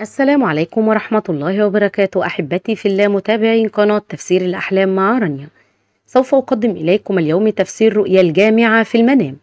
السلام عليكم ورحمة الله وبركاته أحبتي في الله متابعين قناة تفسير الأحلام مع رانيا سوف أقدم إليكم اليوم تفسير رؤيا الجامعة في المنام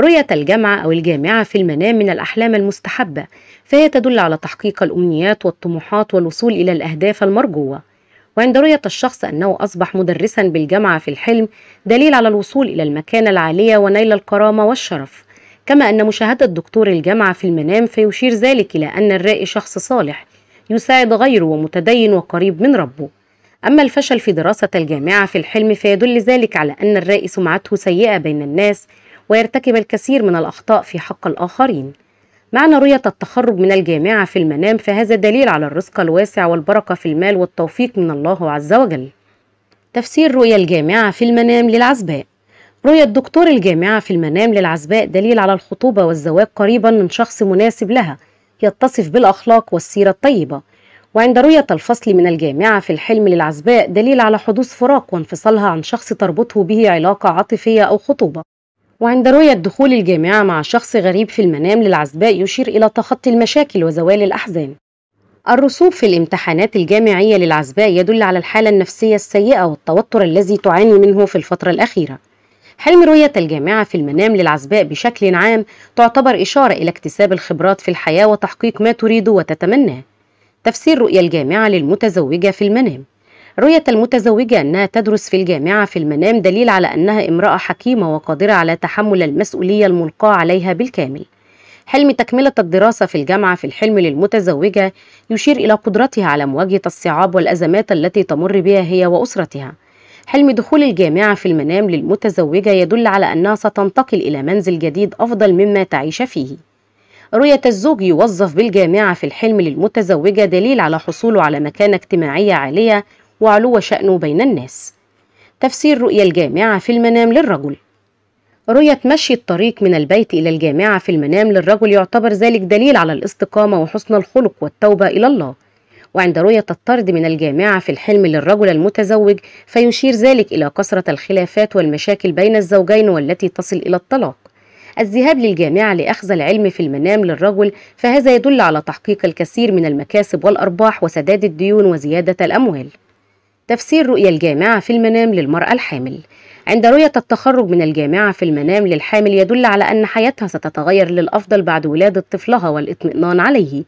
رؤية الجامعة أو الجامعة في المنام من الأحلام المستحبة فهي تدل على تحقيق الأمنيات والطموحات والوصول إلى الأهداف المرجوة وعند رؤية الشخص أنه أصبح مدرسا بالجامعة في الحلم دليل على الوصول إلى المكانة العالية ونيل الكرامة والشرف كما أن مشاهدة دكتور الجامعة في المنام فيشير ذلك إلى أن الرائي شخص صالح يساعد غيره ومتدين وقريب من ربه أما الفشل في دراسة الجامعة في الحلم فيدل ذلك على أن الرائي سمعته سيئة بين الناس ويرتكب الكثير من الأخطاء في حق الآخرين معنى رؤية التخرج من الجامعة في المنام فهذا دليل على الرزق الواسع والبركة في المال والتوفيق من الله عز وجل تفسير رؤية الجامعة في المنام للعزباء رؤية دكتور الجامعة في المنام للعزباء دليل على الخطوبة والزواج قريبا من شخص مناسب لها يتصف بالأخلاق والسيرة الطيبة وعند رؤية الفصل من الجامعة في الحلم للعزباء دليل على حدوث فراق وانفصالها عن شخص تربطه به علاقة عاطفية أو خطوبة وعند رؤية دخول الجامعة مع شخص غريب في المنام للعزباء يشير إلى تخطي المشاكل وزوال الأحزان الرسوب في الامتحانات الجامعية للعزباء يدل على الحالة النفسية السيئة والتوتر الذي تعاني منه في الفترة الأخيرة حلم رؤية الجامعة في المنام للعزباء بشكل عام تعتبر إشارة إلى اكتساب الخبرات في الحياة وتحقيق ما تريد وتتمناه. تفسير رؤية الجامعة للمتزوجة في المنام رؤية المتزوجة أنها تدرس في الجامعة في المنام دليل على أنها امرأة حكيمة وقادرة على تحمل المسؤولية الملقاة عليها بالكامل. حلم تكملة الدراسة في الجامعة في الحلم للمتزوجة يشير إلى قدرتها على مواجهة الصعاب والأزمات التي تمر بها هي وأسرتها حلم دخول الجامعة في المنام للمتزوجة يدل على أنها ستنتقل إلى منزل جديد أفضل مما تعيش فيه. رؤية الزوج يوظف بالجامعة في الحلم للمتزوجة دليل على حصوله على مكانة اجتماعية عالية وعلو شأنه بين الناس. تفسير رؤية الجامعة في المنام للرجل رؤية مشي الطريق من البيت إلى الجامعة في المنام للرجل يعتبر ذلك دليل على الاستقامة وحسن الخلق والتوبة إلى الله وعند رؤية الطرد من الجامعة في الحلم للرجل المتزوج فيشير ذلك إلى كثرة الخلافات والمشاكل بين الزوجين والتي تصل إلى الطلاق الذهاب للجامعة لأخذ العلم في المنام للرجل فهذا يدل على تحقيق الكثير من المكاسب والأرباح وسداد الديون وزيادة الأموال تفسير رؤية الجامعة في المنام للمرأة الحامل عند رؤية التخرج من الجامعة في المنام للحامل يدل على أن حياتها ستتغير للأفضل بعد ولادة طفلها والاطمئنان عليه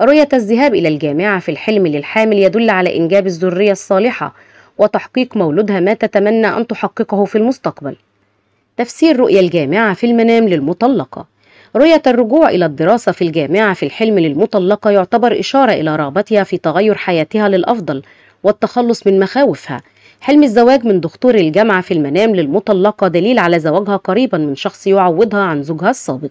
رؤية الذهاب إلى الجامعة في الحلم للحامل يدل على إنجاب الذرية الصالحة وتحقيق مولودها ما تتمنى أن تحققه في المستقبل. تفسير رؤية الجامعة في المنام للمطلقة رؤية الرجوع إلى الدراسة في الجامعة في الحلم للمطلقة يعتبر إشارة إلى رغبتها في تغير حياتها للأفضل والتخلص من مخاوفها. حلم الزواج من دكتور الجامعة في المنام للمطلقة دليل على زواجها قريبا من شخص يعوضها عن زوجها السابق.